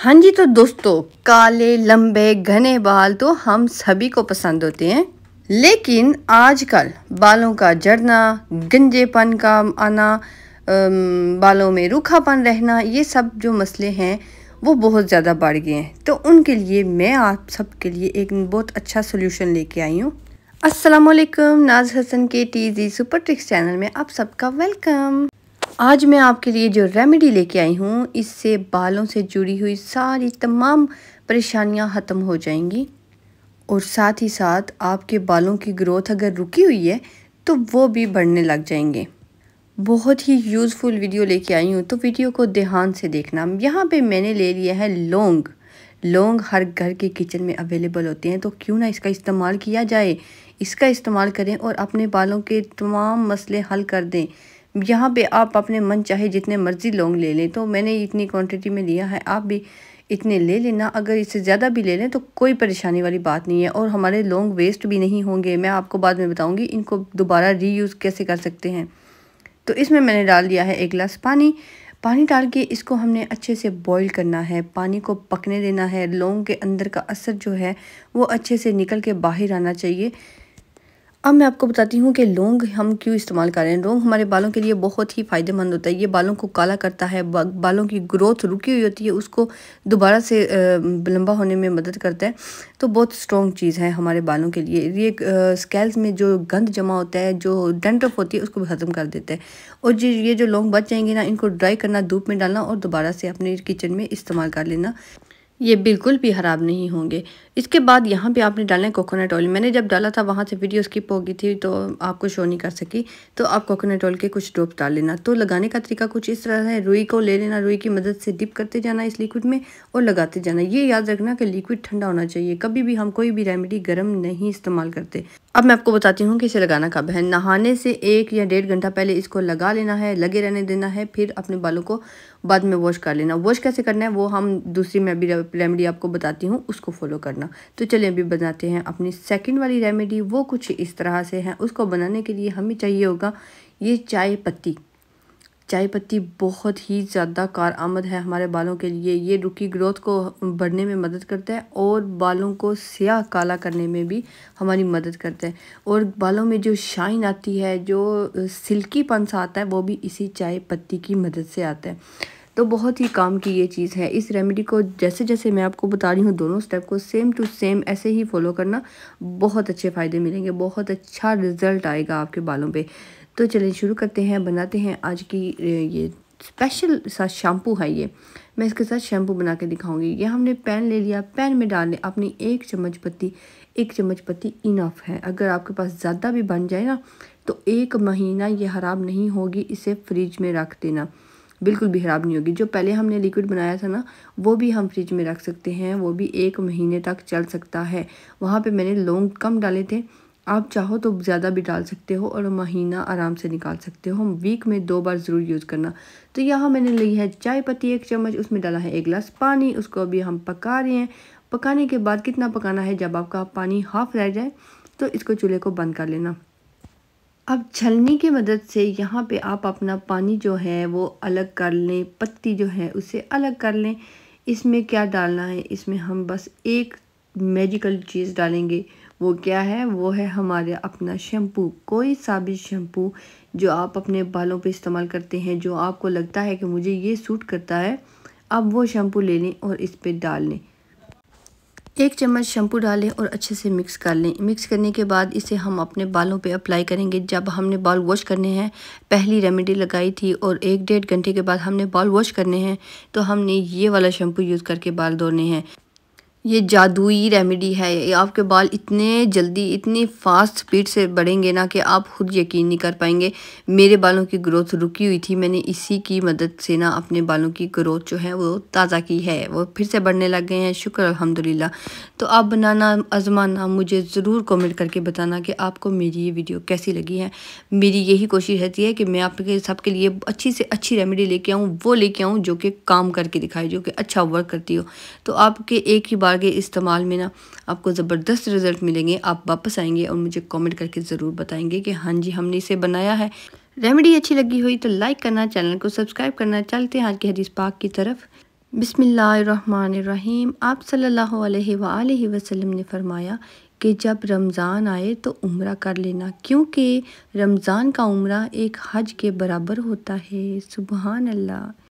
हाँ जी तो दोस्तों काले लंबे घने बाल तो हम सभी को पसंद होते हैं लेकिन आजकल बालों का जड़ना गंजेपन का आना बालों में रूखापन रहना ये सब जो मसले हैं वो बहुत ज़्यादा बढ़ गए हैं तो उनके लिए मैं आप सब के लिए एक बहुत अच्छा सोल्यूशन लेके आई हूँ असलम नाज हसन के T G super tricks channel में आप सबका वेलकम आज मैं आपके लिए जो रेमेडी लेके आई हूँ इससे बालों से जुड़ी हुई सारी तमाम परेशानियाँ ख़त्म हो जाएंगी और साथ ही साथ आपके बालों की ग्रोथ अगर रुकी हुई है तो वो भी बढ़ने लग जाएंगे बहुत ही यूज़फुल वीडियो लेके आई हूँ तो वीडियो को ध्यान से देखना यहाँ पे मैंने ले लिया है लौंग लौंग हर घर के किचन में अवेलेबल होते हैं तो क्यों ना इसका इस्तेमाल किया जाए इसका इस्तेमाल करें और अपने बालों के तमाम मसले हल कर दें यहाँ पे आप अपने मन चाहे जितने मर्ज़ी लौंग ले लें तो मैंने इतनी क्वांटिटी में लिया है आप भी इतने ले लेना अगर इससे ज़्यादा भी ले लें तो कोई परेशानी वाली बात नहीं है और हमारे लौंग वेस्ट भी नहीं होंगे मैं आपको बाद में बताऊँगी इनको दोबारा रीयूज़ कैसे कर सकते हैं तो इसमें मैंने डाल दिया है एक गिलास पानी पानी डाल के इसको हमने अच्छे से बॉईल करना है पानी को पकने देना है लौंग के अंदर का असर जो है वो अच्छे से निकल के बाहर आना चाहिए अब मैं आपको बताती हूँ कि लौंग हम क्यों इस्तेमाल कर रहे हैं लौंग हमारे बालों के लिए बहुत ही फ़ायदेमंद होता है ये बालों को काला करता है बालों की ग्रोथ रुकी हुई होती है उसको दोबारा से लंबा होने में मदद करता है तो बहुत स्ट्रॉन्ग चीज़ है हमारे बालों के लिए ये स्केल्स में जो गंद जमा होता है जो डेंटअप होती है उसको भी ख़त्म कर देता है और जो ये जो लौंग बच जाएंगे ना इनको ड्राई करना धूप में डालना और दोबारा से अपने किचन में इस्तेमाल कर लेना ये बिल्कुल भी ख़राब नहीं होंगे इसके बाद यहाँ पे आपने डालना है कोकोनट ऑयल मैंने जब डाला था वहाँ से वीडियो स्किप हो गई थी तो आपको शो नहीं कर सकी तो आप कोकोनट ऑयल के कुछ ड्रॉप डाल लेना तो लगाने का तरीका कुछ इस तरह है रुई को ले लेना रुई की मदद से डिप करते जाना इस लिक्विड में और लगाते जाना ये याद रखना कि लिक्विड ठंडा होना चाहिए कभी भी हम कोई भी रेमेडी गर्म नहीं इस्तेमाल करते अब मैं आपको बताती हूँ कि इसे लगाना कब है नहाने से एक या डेढ़ घंटा पहले इसको लगा लेना है लगे रहने देना है फिर अपने बालों को बाद में वॉश कर लेना वॉश कैसे करना है वो हम दूसरी मैं भी रेमेडी आपको बताती हूँ उसको फॉलो करना तो चलिए अभी बनाते हैं अपनी सेकंड वाली रेमेडी वो कुछ इस तरह से है उसको बनाने के लिए हमें चाहिए होगा ये चाय पत्ती चाय पत्ती बहुत ही ज़्यादा कार आमद है हमारे बालों के लिए ये रुकी ग्रोथ को बढ़ने में मदद करता है और बालों को स्याह काला करने में भी हमारी मदद करता है और बालों में जो शाइन आती है जो सिल्की पंस आता है वो भी इसी चाय पत्ती की मदद से आता है तो बहुत ही काम की ये चीज़ है इस रेमेडी को जैसे जैसे मैं आपको बता रही हूँ दोनों स्टेप को सेम टू सेम ऐसे ही फॉलो करना बहुत अच्छे फ़ायदे मिलेंगे बहुत अच्छा रिज़ल्ट आएगा आपके बालों पर तो चलिए शुरू करते हैं बनाते हैं आज की ये स्पेशल सा शैम्पू है ये मैं इसके साथ शैम्पू बना के दिखाऊंगी ये हमने पैन ले लिया पैन में डाल लें अपनी एक चम्मच पत्ती एक चम्मच पत्ती इनफ है अगर आपके पास ज़्यादा भी बन जाए ना तो एक महीना ये ख़राब नहीं होगी इसे फ्रिज में रख देना बिल्कुल भी ख़राब नहीं होगी जो पहले हमने लिक्विड बनाया था ना वो भी हम फ्रिज में रख सकते हैं वो भी एक महीने तक चल सकता है वहाँ पर मैंने लौंग कम डाले थे आप चाहो तो ज़्यादा भी डाल सकते हो और महीना आराम से निकाल सकते हो वीक में दो बार ज़रूर यूज़ करना तो यहाँ मैंने ली है चाय पत्ती एक चम्मच उसमें डाला है एक गिलास पानी उसको अभी हम पका रहे हैं पकाने के बाद कितना पकाना है जब आपका पानी हाफ रह जाए तो इसको चूल्हे को बंद कर लेना अब छलनी की मदद से यहाँ पे आप अपना पानी जो है वो अलग कर लें पत्ती जो है उसे अलग कर लें इसमें क्या डालना है इसमें हम बस एक मैजिकल चीज़ डालेंगे वो क्या है वो है हमारे अपना शैम्पू कोई सा भी शैम्पू जो आप अपने बालों पे इस्तेमाल करते हैं जो आपको लगता है कि मुझे ये सूट करता है अब वो शैम्पू ले लें और इस पर डाल लें एक चम्मच शैम्पू डालें और अच्छे से मिक्स कर लें मिक्स करने के बाद इसे हम अपने बालों पे अप्लाई करेंगे जब हमने बाल वॉश करने हैं पहली रेमेडी लगाई थी और एक डेढ़ घंटे के बाद हमने बाल वॉश करने हैं तो हमने ये वाला शैम्पू यूज़ करके बाल धोने हैं ये जादुई रेमेडी है ये आपके बाल इतने जल्दी इतनी फास्ट स्पीड से बढ़ेंगे ना कि आप खुद यकीन नहीं कर पाएंगे मेरे बालों की ग्रोथ रुकी हुई थी मैंने इसी की मदद से ना अपने बालों की ग्रोथ जो है वो ताज़ा की है वो फिर से बढ़ने लग गए हैं शुक्र अलहमदिल्ला तो आप बनाना आजमाना मुझे ज़रूर कमेंट करके बताना कि आपको मेरी ये वीडियो कैसी लगी है मेरी यही कोशिश रहती है कि मैं आपके सबके लिए अच्छी से अच्छी रेमेडी लेके आऊँ वो लेके आऊँ जो कि काम करके दिखाई जो कि अच्छा वर्क करती हो तो आपके एक ही बार आगे इस्तेमाल में ना आपको ज़बरदस्त रिज़ल्ट मिलेंगे आप वापस आएंगे और मुझे कमेंट करके ज़रूर बताएंगे कि हाँ जी हमने इसे बनाया है रेमेडी अच्छी लगी हुई तो लाइक करना चैनल को सब्सक्राइब करना चलते हैं आज के हदीस पाक की तरफ बिसमीम आप सल्ला वसलम ने फरमाया कि जब रमज़ान आए तो उम्र कर लेना क्योंकि रमज़ान का उम्र एक हज के बराबर होता है सुबहान अल्लाह